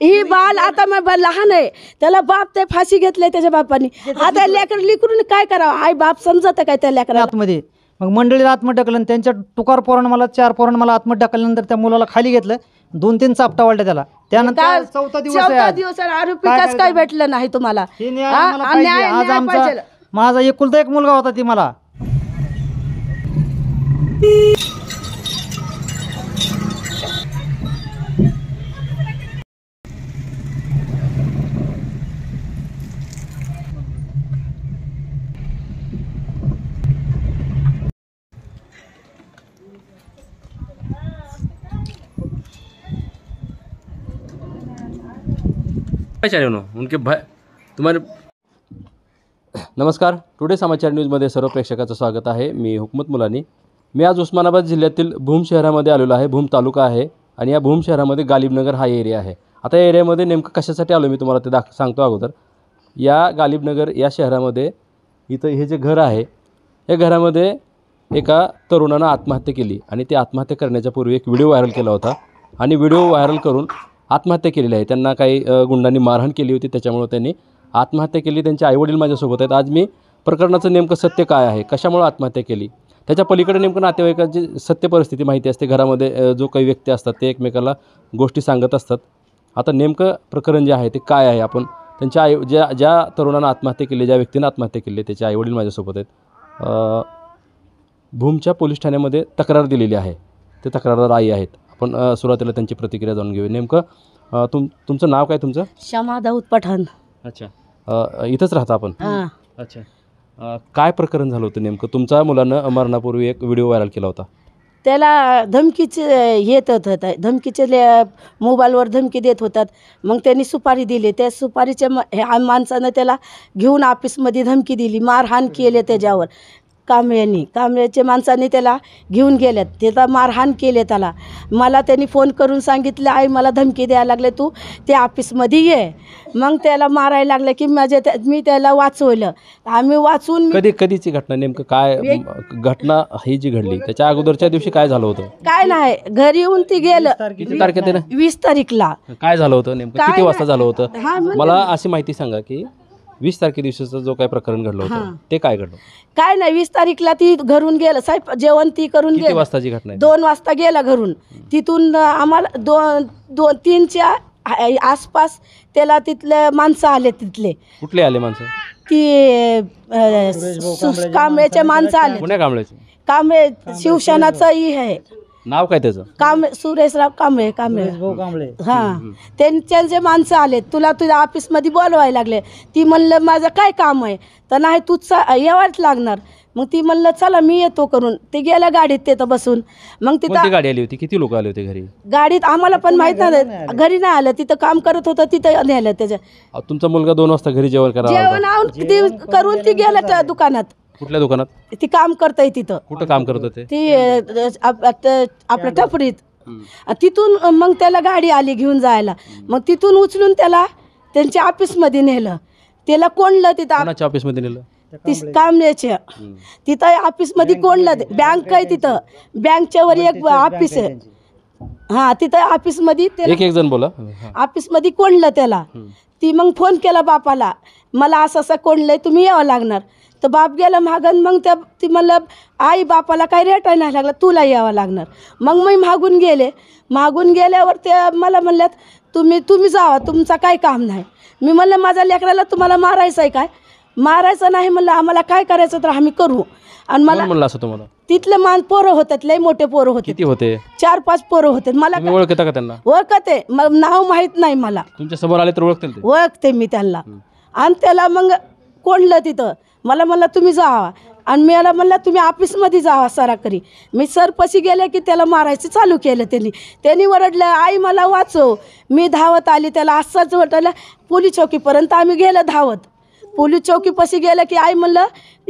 ही बाल आता मग लहान आहे त्याला बाप ते फाशी घेतले त्याच्या बापांनी आता लेकर लिकरून काय करावं आई बाप समजत काय त्या लेकरा आतमध्ये मग मंडळीला आतमध्ये ढकललं त्यांच्या टुकार पोरण मला चार पोरण मला आतमध्ये ढकलल्यानंतर त्या मुलाला खाली घेतलं दोन तीन चापटा वाढल्या त्याला त्यानंतर चौथा दिवस चौदा काय भेटलं नाही तुम्हाला आज माझा एकुलता एक मुलगा होता ती मला समाचार उनके भाई तुम्हारे नमस्कार टुडे समाचार न्यूजमध्ये सर्व प्रेक्षकाचं स्वागत आहे मी हुकमत मुलानी मी आज उस्मानाबाद जिल्ह्यातील भूम शहरामध्ये आलेलो आहे भूम तालुका आहे आणि या भूम शहरामध्ये गालिबनगर हा एरिया आहे आता या एरियामध्ये नेमकं कशासाठी आलो मी तुम्हाला ते दाख सांगतो अगोदर या गालिबनगर या शहरामध्ये इथं हे जे घर आहे या घरामध्ये एका तरुणानं आत्महत्या केली आणि ते आत्महत्या करण्याच्या पूर्वी एक व्हिडिओ व्हायरल केला होता आणि व्हिडिओ व्हायरल करून आत्महत्या केलेली आहे त्यांना काही गुंडांनी मारहाण केली होती त्याच्यामुळं त्यांनी आत्महत्या केली त्यांचे आईवडील माझ्यासोबत आहेत आज मी प्रकरणाचं नेमकं सत्य काय आहे कशामुळं आत्महत्या केली त्याच्या पलीकडे नेमकं नातेवाईकांची सत्य परिस्थिती माहिती असते घरामध्ये जो काही व्यक्ती असतात ते एकमेकाला गोष्टी सांगत असतात आता नेमकं प्रकरण जे आहे ते काय आहे आपण त्यांच्या आई ज्या ज्या तरुणांना आत्महत्या केली ज्या व्यक्तीनं आत्महत्या केली त्याचे आईवडील माझ्यासोबत आहेत भूमच्या पोलीस ठाण्यामध्ये तक्रार दिलेली आहे ते तक्रारदार आई आहेत आपण सुरुवातीला त्यांची प्रतिक्रिया जाणून घेऊ नेमकं तुम तुमचं नाव काय तुमचं क्षमा दाऊद पठाण अच्छा इथंच राहता आपण अच्छा काय प्रकरण झालं होतं नेमकं तुमच्या मुलानं मरणापूर्वी एक व्हिडिओ व्हायरल केला होता त्याला धमकीचे येत होत धमकीचे मोबाईलवर धमकी देत होतात मग त्यांनी सुपारी दिली त्या सुपारीच्या माणसानं त्याला घेऊन ऑफिसमध्ये धमकी दिली मारहाण केले त्याच्यावर कांबळ्यांनी कांबळ्याच्या माणसांनी त्याला घेऊन गेल्यात त्याचा मारहाण केले त्याला मला त्यांनी फोन करून सांगितलं आई मला धमकी द्यायला लागले तू ते ऑफिसमध्ये ये मग त्याला मारायला लागलं की माझे मी त्याला वाचवलं आम्ही वाचून कधी कधीची घटना नेमकं काय घटना ही जी घडली त्याच्या अगोदरच्या दिवशी काय झालं होतं काय नाही घरी येऊन ती गेलं किती तारखेला वीस तारीखला काय झालं होतं नेमकं किती वाजता झालं होतं म्हणजे मला अशी माहिती सांगा की वीस तारखे दिवशीच जो काही प्रकरण घडलं होतं ते काय घडलं काय नाही वीस तारीखला ती घरून गेलं साहेब जेवण ती करून गेली वाजताची घटना दोन वाजता गेला घरून तिथून आम्हाला दोन दोन तीनच्या आसपास त्याला तिथले माणसं आले तिथले कुठले आले माणसं ती कांबळेच्या माणसं आले कांबळे कांबळे शिवसेनाचं ही आहे नाव काय त्याचं काम सुरेशराव कांबळे कांबळे कांबळे हा त्यांचे जे माणसं आले तुला तुझ्या ऑफिस मध्ये बोलवायला लागले ती म्हणलं माझं काय काम आहे तर नाही तू येवायच लागणार मग ती म्हणलं चला मी येतो करून ते गेल्या गाडीत ते तर बसून मग तिथं गाडी आली होती किती लोक आले होते घरी गाडीत आम्हाला पण माहित नाही घरी नाही आलं तिथं काम करत होतं तिथं नेलं त्याच्या तुमचा मुलगा दोन वाजता घरी जेवण जेवण आणून ते करून ती गेला त्या दुकानात कुठल्या दुकानात ती काम करताय तिथं कुठं काम करत होते ती आपल्या टपरीत तिथून मग त्याला गाडी आली घेऊन जायला मग तिथून उचलून त्याला त्यांच्या ऑफिसमध्ये नेलं त्याला कोणलं तिथं ऑफिसमध्ये नेलं ती काम हम्म. तिथं ऑफिसमध्ये कोणलं ते- बँक आहे तिथं बँकच्या वर एक ऑफिस आहे हा तिथं ऑफिसमध्ये मध्ये एक एक जण बोला ऑफिस ऑफिसमध्ये कोणलं त्याला ती मग फोन केला बापाला मला असं असं कोणलंय तुम्ही यावं लागणार तर बाप गेला मागन मग त्या ती म्हणलं आई बापाला काही रेटाय नाही लागला तुला यावं लागणार मग मी मागून गेले मागून गेल्यावर ते मला म्हणल्यात तुम्ही तुम्ही जावा तुमचा काय काम नाही मी म्हणलं माझ्या लेकराला तुम्हाला मारायचं आहे काय मारायचं नाही म्हणलं आम्हाला काय करायचं तर आम्ही करू आणि मला म्हणलं असं तुम्हाला तिथले मान पोरं होतात लय मोठे पोरं होते किती होते चार पाच पोरं होते मला ओळखता का त्यांना ओळखते मग नाव माहीत नाही मला तुमच्या समोर आले तर ओळखते ओळखते मी त्यांना आणि त्याला मग कोंडलं तिथं मला म्हणलं तुम्ही जावा आणि मी याला म्हणलं तुम्ही ऑफिसमध्ये जावा सराकरी मी सरपशी गेले की त्याला मारायचं चालू केलं त्यांनी त्यांनी ओरडलं आई मला वाचव मी धावत आली त्याला असंच वाटलं पोलीस चौकीपर्यंत आम्ही गेलं धावत पोलीस चौकीपाशी गेलं की आई म्हणलं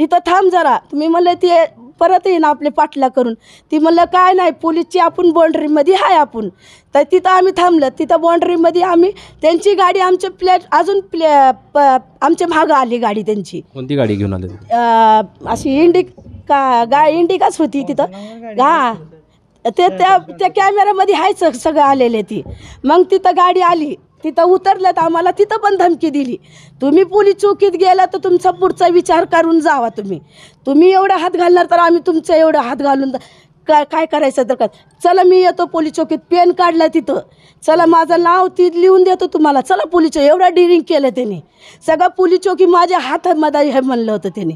इथं थांब जरा तुम्ही म्हणलं ते परत येईन आपले पाठला करून ती म्हणलं काय नाही पोलीसची आपण बाउंड्रीमध्ये आहे आपण तर तिथं आम्ही थांबलं तिथं बाउंड्रीमध्ये आम्ही त्यांची गाडी आमच्या प्लेट अजून प्ले आमच्या मागं आली गाडी त्यांची कोणती गाडी घेऊन आले अशी इंडिक का गा इंडिकाच होती तिथं हा ते त्या कॅमेऱ्यामध्ये आहे सगळं आलेले ती मग तिथं गाडी आली तिथं उतरलं तर आम्हाला तिथं पण धमकी दिली तुम्ही पोलीस चौकीत गेला तर तुमचा पुढचा विचार करून जावा तुम्ही तुम्ही एवढा हात घालणार तर आम्ही तुमचं एवढा हात घालून काय काय करायचं तर का चला मी येतो पोलीस चौकीत पेन काढला तिथं चला माझं नाव ती लिहून देतो तुम्हाला चला पोलीस चौकी एवढा डिरिंग केलं त्याने सगळं पोलीस चौकी माझ्या हातामध्ये हे म्हणलं होतं त्याने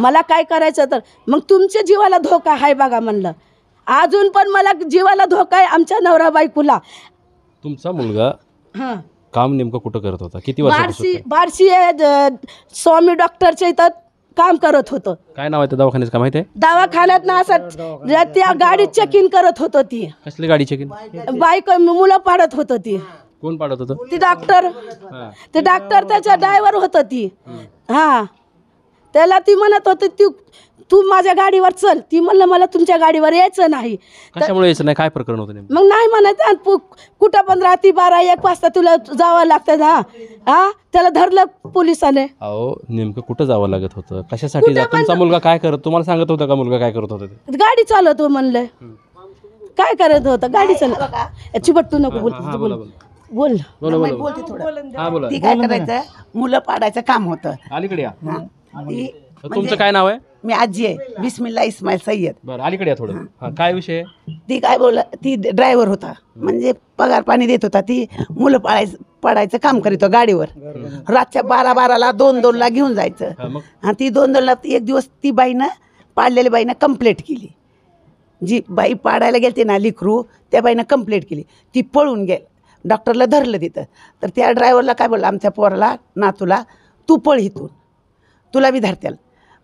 मला काय करायचं तर मग तुमच्या जीवाला धोका आहे बघा म्हणलं अजून पण मला जीवाला धोका आहे आमच्या नवरा बायकोला तुमचा मुलगा हा काम नेमकं कुठं करत होता किती बार्शी बारशी बार्शी स्वामी डॉक्टरच्या इथं काम करत होतं काय नाव आहे दवाखान्याचं काय माहिती आहे दवाखान्यात ना असं त्या गाडी चेक इन करत होतं ती कसली गाडीचे की बाईक मुलं पाडत होतं ती कोण पाडत होतं ती डॉक्टर ते डॉक्टर त्याच्या ड्रायव्हर होतं ती हा त्याला ती म्हणत होती ती तू माझ्या गाडीवर चल ती म्हणलं मला तुमच्या गाडीवर यायचं नाही नाही काय प्रकरण होतं मग नाही म्हणत आणि तू कुठं पण राहती बारा एक वाजता तुला जावं लागतं हा हा त्याला धरलं पोलिसाने अहो नेमकं कुठं जावं लागत होतं कशासाठी जा तुमचा मुलगा काय करत तुम्हाला सांगत होता का मुलगा काय करत होता गाडी चालवतो म्हणलं काय करत होतं गाडी चालव चिपट तू नको बोल बोल बोल ना. बोलते थोडं ती काय करायचं मुलं पाडायचं काम होतं अलीकडे म्हणजे तुमचं काय नाव आहे मी आजी आहे बिस्मिल्ला इस्माईल सय्यद बरं अलीकडे थोडं काय विषय ती काय बोलला ती ड्रायव्हर होता म्हणजे पगार पाणी देत होता ती मुलं पाळायचं पाडायचं काम करीत गाडीवर रातच्या बारा बाराला दोन दोनला घेऊन जायचं हा, आणि ती दोन दोनला ती एक दिवस ती बाईनं पाडलेल्या बाईनं कम्प्लेट केली जी बाई पाडायला गेली ना लिखरू त्या बाईनं कम्प्लेट केली ती पळून गेल डॉक्टरला धरलं तिथं तर त्या ड्रायव्हरला काय बोललं आमच्या पोराला तुला तू पळ इथून तुला बी धरत्याल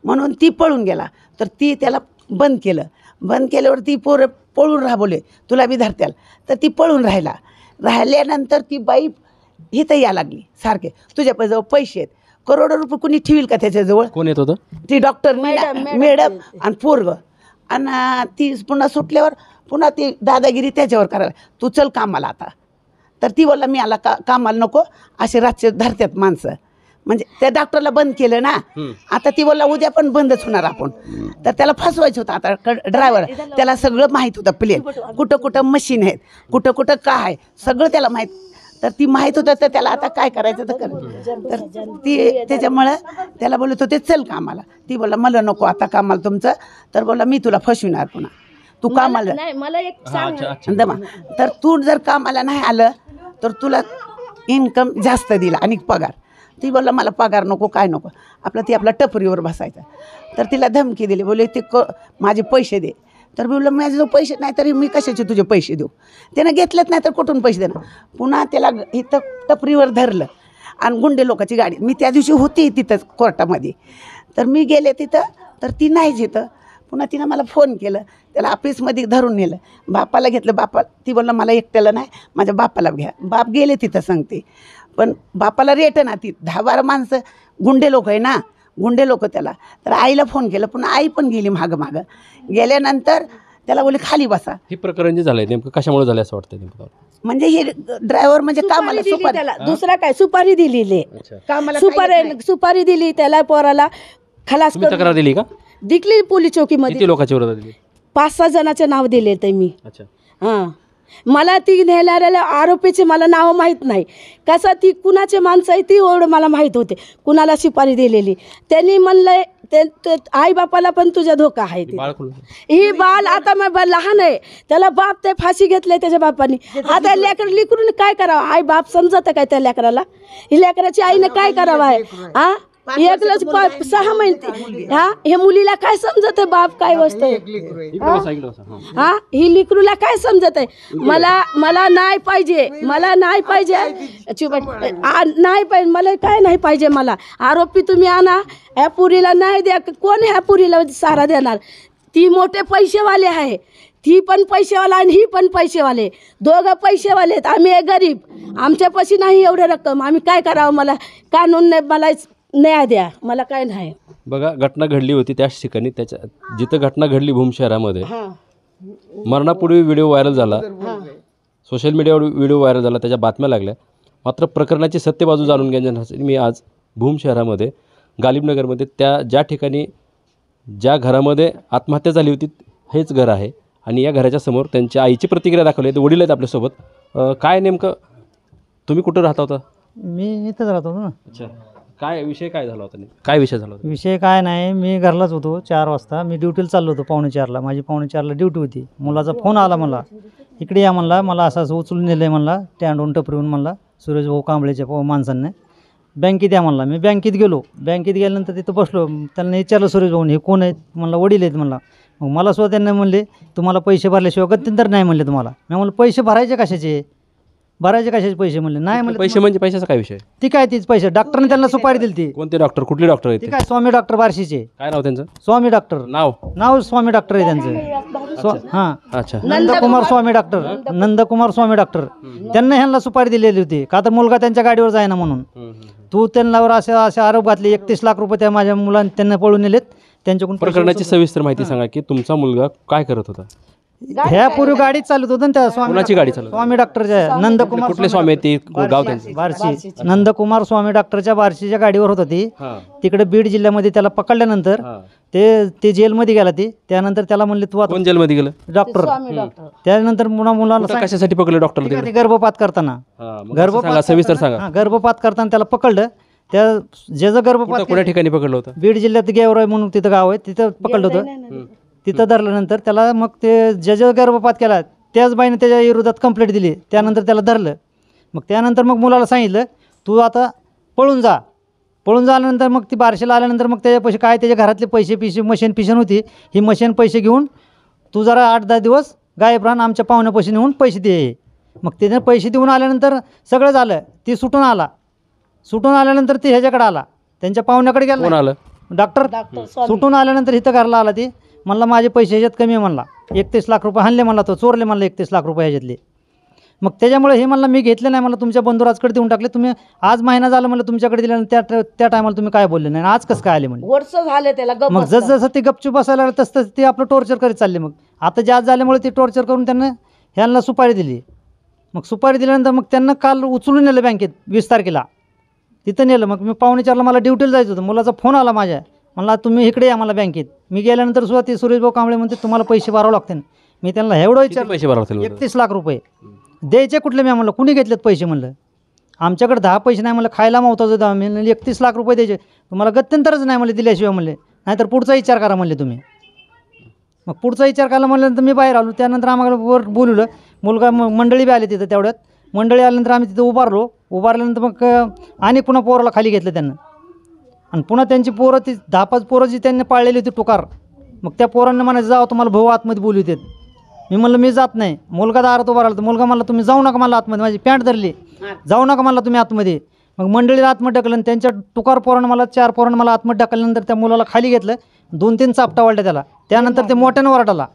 म्हणून ती पळून गेला तर ती त्याला बंद केलं बंद केल्यावर ती पोर पळून राबवले तुला बी धरत्याल तर ती पळून राहिला राहिल्यानंतर ती बाई इथं या लागली सारखे तुझ्याजवळ पैसे आहेत करोडो रुपये कुणी ठेवील का त्याच्याजवळ कोण येत होतं ती डॉक्टर मॅडम आणि पोरग आणि ती पुन्हा सुटल्यावर पुन्हा ती दादागिरी त्याच्यावर करायला तू चल कामाला आता तर ती बोलला मी आला का कामाला नको असे रातचे धरतात माणसं म्हणजे त्या डॉक्टरला बंद केलं ना आता ती बोलला उद्या पण बंदच होणार आपण तर त्याला फसवायचं होतं आता ड्रायव्हर त्याला सगळं माहीत होतं प्लेन कुठं कुठं मशीन आहेत कुठं कुठं काय आहे सगळं त्याला माहीत तर ती माहीत होतं तर त्याला आता काय करायचं तर कर तर ती त्याच्यामुळं त्याला बोलत होते चल कामाला ती बोला मला नको आता कामाला तुमचं तर बोला मी तुला फसविणार पुन्हा तू कामाला मला एक सांग तर तू जर कामाला नाही आलं तर तुला इन्कम जास्त दिला आणि पगार ती बोलला मला पगार नको काय नको आपला ती आपला टपरीवर बसायचा तर तिला धमकी दिली बोलले ते क माझे पैसे दे तर बोललं माझे जो पैसे नाही तरी मी कशाचे तुझे पैसे देऊ त्यानं घेतलेच नाही तर कुठून पैसे देणार पुन्हा त्याला इथं टपरीवर धरलं आणि गुंडे लोकाची गाडी मी त्या दिवशी होती तिथं कोर्टामध्ये तर मी गेले तिथं तर ती नाही जिथं पुन्हा तिनं मला फोन केलं त्याला ऑफिसमध्ये धरून नेलं बापाला घेतलं बापा ती बोललं मला एकट्याला नाही माझ्या बापाला घ्या बाप गेले तिथं सांगते पण बापाला रेट ना ती दहा बारा माणसं गुंडे लोक आहे ना गुंडे लोक त्याला तर आईला फोन केला पण आई पण गेली माग माग गेल्यानंतर त्याला बोले खाली बसा हे प्रकरण जे झालंय नेमकं कशामुळे झालं असं वाटतं म्हणजे हे ड्रायव्हर म्हणजे कामाला सुपारी त्याला दुसरा काय सुपारी दिली कामाला सुपारी सुपारी दिली त्याला पोराला खलास तक्रार दिली का दिली पोलीस चौकीमध्ये किती लोकांची पाच सहा जणाचे नाव दिले ते मी हा मला ती नेणाऱ्याला आरोपीचे मला नावं माहीत नाही कसं ती कुणाचे माणसं आहे ती एवढं मला माहीत होते कुणाला शिपारी दिलेली त्यांनी म्हणलंय ते, आई बापाला पण तुझा धोका आहे ही बाल आता मग लहान आहे त्याला बाप ते फाशी घेतले त्याच्या बापाने आता लेकर लिकरून काय करावं आई बाप समजत काय त्या लेकराला ही लेकराची आईने काय करावं आहे हा सहा महिने हा हे मुलीला काय समजत आहे बाप काय वस्तू हा ही लिकरूला काय समजत आहे मला मला नाही पाहिजे मला नाही पाहिजे नाही पाहिजे मला काय नाही पाहिजे मला आरोपी तुम्ही आणा ह्या पुरीला नाही द्या कोण ह्या पुरीला सारा देणार ती मोठे पैसेवाले आहे ती पण पैसेवाला आणि ही पण पैसेवाले दोघं पैसेवाले आहेत आम्ही गरीब आमच्यापाशी नाही एवढं रक्कम आम्ही काय करावं मला कानून नाही मला न्याय द्या मला काय नाही बघा घटना घडली होती त्याच ठिकाणी त्याच्या जिथं घटना घडली भूम शहरामध्ये मरणापूर्वी व्हिडिओ व्हायरल झाला सोशल मीडियावर व्हिडिओ व्हायरल झाला त्याच्या बातम्या लागल्या मात्र प्रकरणाची सत्य बाजू जाणून घेण्यासाठी मी आज भूम शहरामध्ये गालिबनगरमध्ये त्या ज्या ठिकाणी ज्या घरामध्ये आत्महत्या झाली होती हेच घर आहे आणि या घराच्या समोर त्यांच्या आईची प्रतिक्रिया दाखवली आहे वडील आहेत आपल्यासोबत काय नेमकं तुम्ही कुठं राहता होता मी इथंच राहतो ना अच्छा काय विषय काय झाला होता काय विषय झाला होता विषय काय नाही मी घरलाच होतो चार वाजता मी ड्युटीला चाललो होतो पावणे चारला माझी पावणे चारला ड्युटी होती मुलाचा फोन आला मला इकडे या म्हणला मला असं असं उचलून नेलं आहे म्हणला टँडून टपरीहून म्हणला भाऊ कांबळेच्या माणसांना माणसांनी बँकेत या म्हणला मी बँकेत गेलो बँकेत गेल्यानंतर तिथं बसलो त्यांना विचारलं भाऊ हे कोण आहेत म्हणला वडील आहेत म्हणला मग मला सुद्धा त्यांना म्हणले तुम्हाला पैसे भरल्याशिवाय गत्यंतर नाही म्हणले तुम्हाला मी म्हणलं पैसे भरायचे कशाचे भरायचे कशाचे पैसे म्हणले नाही म्हणजे पैसे म्हणजे पैशाचा काय विषय ती काय तीच पैसे डॉक्टरने त्यांना सुपारी दिली ती कोणते डॉक्टर कुठले डॉक्टर आहेत काय स्वामी डॉक्टर बारशीचे काय नाव त्यांचं स्वामी डॉक्टर नाव नाव स्वामी डॉक्टर आहे त्यांचं अच्छा नंदकुमार स्वामी डॉक्टर नंदकुमार स्वामी डॉक्टर त्यांना ह्यांना सुपारी दिलेली होती का तर मुलगा त्यांच्या गाडीवर जायना म्हणून तू त्यांना असे असे आरोप घातले एकतीस लाख रुपये त्या माझ्या मुलांनी त्यांना पळून नेलेत त्यांच्याकडून प्रकरणाची सविस्तर माहिती सांगा की तुमचा मुलगा काय करत होता ह्या पूर्वी गाडीच चालत होतं ना त्या स्वामी गाडी चालत स्वामी डॉक्टरच्या नंदकुमार कुठले स्वामी गाव त्यांचे बारशी नंदकुमार स्वामी डॉक्टरच्या बारशीच्या गाडीवर होत ती तिकडे बीड जिल्ह्यामध्ये त्याला पकडल्यानंतर ते ते जेल जेलमध्ये गेला ती त्यानंतर त्याला म्हणले तू आता जेलमध्ये गेलं डॉक्टर त्यानंतर मुला मुलाला कशासाठी पकडलं डॉक्टर गर्भपात करताना हा, सविस्तर सांगा गर्भपात करताना त्याला पकडलं त्या ज्याचं जर गर्भपात कुठल्या ठिकाणी पकडलं होतं बीड जिल्ह्यात गेवराय म्हणून तिथं गाव आहे तिथं पकडलं होतं तिथं धरल्यानंतर त्याला मग ते ज्या ज्या गर्भपात केला त्याच बाईने त्याच्या विरोधात कंप्लेंट दिली त्यानंतर त्याला धरलं मग त्यानंतर मग मुलाला सांगितलं तू आता पळून जा पळून झाल्यानंतर मग ती बारशेला आल्यानंतर मग त्याच्या पैसे काय त्याच्या घरातले पैसे पिशे मशीन पिशन होती ही मशीन पैसे घेऊन तू जरा आठ दहा दिवस गायब राहून आमच्या पाहुण्यापाशी नेऊन पैसे दे मग त्याने पैसे देऊन आल्यानंतर सगळं झालं ती सुटून आला सुटून आल्यानंतर ती ह्याच्याकडे आला त्यांच्या पाहुण्याकडे गेला आलं डॉक्टर सुटून आल्यानंतर इथं घरला आला ती म्हणला माझे पैसे ह्याच्यात कमी आहे म्हणला एकतीस लाख रुपये हाणले म्हणला तो चोरले म्हणला एकतीस लाख रुपये ह्याच्यातले मग त्याच्यामुळे हे म्हणलं मी घेतले नाही मला तुमच्या बंधुराजकडे देऊन टाकले तुम्ही आज महिना झाला म्हणलं तुमच्याकडे दिला त्या त्या टायमाला तुम्ही काय बोलले नाही आज कसं काय आले म्हणजे वर्ष झाले त्याला मग जस जसं ते गपचूप असायला लागलं तसं ते आपलं टॉर्चर करीत चालले मग आता जे आज झाल्यामुळे ते टॉर्चर करून त्यांना ह्यांना सुपारी दिली मग सुपारी दिल्यानंतर मग त्यांना काल उचलून नेलं बँकेत वीस तारखेला तिथं नेलं मग मी पाहुणे चारला मला ड्युटीला जायचं होतं मुलाचा फोन आला माझ्या म्हणला तुम्ही इकडे या मला बँकेत मी गेल्यानंतर सुद्धा ते भाऊ कांबळे म्हणते तुम्हाला पैसे भरावं लागतील मी त्यांना एवढं विचार पैसे भरावं लागतील एकतीस लाख रुपये द्यायचे कुठले मी म्हणलं कुणी घेतलेत पैसे म्हणलं आमच्याकडे दहा पैसे नाही म्हणलं खायला मावताचं दहा मी एकतीस लाख रुपये द्यायचे तुम्हाला गत्यंतरच नाही म्हणले दिल्याशिवाय म्हणले नाहीतर पुढचा विचार करा म्हणले तुम्ही मग पुढचा विचार करायला म्हणल्यानंतर मी बाहेर आलो त्यानंतर आम्हाला वर बोलवलं मुलगा मंडळी बी आले तिथं तेवढ्यात मंडळी आल्यानंतर आम्ही तिथं उभारलो उभारल्यानंतर मग आणि पुन्हा पोराला खाली घेतलं त्यांना आणि पुन्हा त्यांची पोरं ती दहा पाच पोरं जी त्यांनी पाळलेली होती टुकार मग त्या पोरांना म्हणायचं जावं तुम्हाला भाऊ आतमध्ये बोलू देत मी म्हणलं मी जात नाही मुलगा दारात उभा राहिला तर मुलगा मला तुम्ही जाऊ नका मला आतमध्ये माझी पॅन्ट धरली जाऊ नका मला तुम्ही आतमध्ये मग मंडळीला आतमध्ये ढकललं त्यांच्या टुकार पोरानं मला चार पोरान मला आतमध्ये ढकलल्यानंतर त्या मुलाला खाली घेतलं दोन तीन चापटा वाढल्या त्याला त्यानंतर ते मोठ्यानं ओरडाला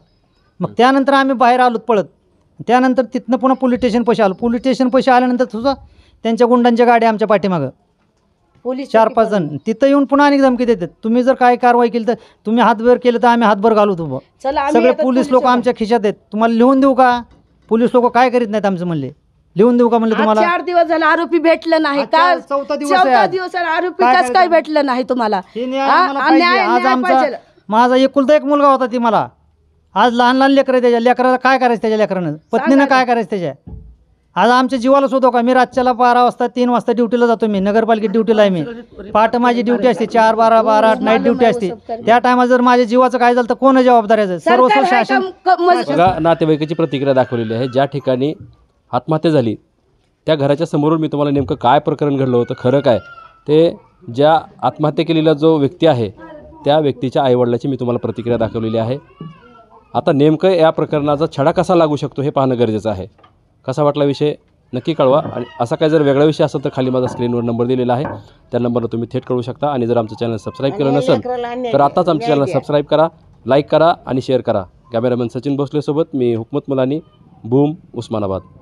मग त्यानंतर आम्ही बाहेर आलो पळत त्यानंतर तिथनं पुन्हा पोलीस स्टेशन पैसे आलो पोलीस स्टेशन पैसे आल्यानंतर सुद्धा त्यांच्या गुंडांच्या गाड्या आमच्या पाठीमागं पोलीस चार पाच जण तिथं येऊन पुन्हा अनेक धमकी देतात तुम्ही जर काही कारवाई केली तर तुम्ही हातभर केलं तर आम्ही हातभर घालू तुम्ही सगळे पोलीस लोक आमच्या खिशात आहेत तुम्हाला लिहून देऊ का पोलीस लोक काय करीत नाहीत आमचं म्हणले लिहून देऊ का म्हणलं तुम्हाला चार दिवस झाला आरोपी भेटलं नाही का चौथा दिवस आरोपी काय भेटलं नाही तुम्हाला आज आमचा माझा एकुलता एक मुलगा होता ती मला आज लहान लहान लेकर त्याच्या लेकराला काय करायचं त्याच्या लेकरानं पत्नीनं काय करायचं त्याच्या आज आमच्या जीवाला होतो का मी रातच्याला बारा वाजता तीन वाजता ड्युटीला जातो मी नगरपालिकेत ड्युटीला आहे मी पाठ माझी ड्युटी असते चार बारा बारा आठ नाईट ड्युटी असते त्या टायमा जर माझ्या जीवाचं काय झालं तर कोण जबाबदार आहे सर्व शासन नातेवाईकाची प्रतिक्रिया दाखवलेली आहे ज्या ठिकाणी आत्महत्या झाली त्या घराच्या समोरून मी तुम्हाला नेमकं काय प्रकरण घडलं होतं खरं काय ते ज्या आत्महत्या केलेला जो व्यक्ती आहे त्या व्यक्तीच्या आईवडिलाची मी तुम्हाला प्रतिक्रिया दाखवलेली आहे आता नेमकं या प्रकरणाचा छडा कसा लागू शकतो हे पाहणं गरजेचं आहे कसा वाटला विषय नक्की कळवा आणि असा काही जर वेगळा विषय असेल तर खाली माझा स्क्रीनवर नंबर दिलेला आहे त्या नंबरवर तुम्ही थेट कळू शकता आणि जर आमचं चॅनल सबस्क्राईब केलं नसेल तर आताच आमचं चॅनल सबस्क्राईब करा लाईक करा आणि शेअर करा कॅमेरामॅन सचिन भोसलेसोबत मी हुकमत मुलानी भूम उस्मानाबाद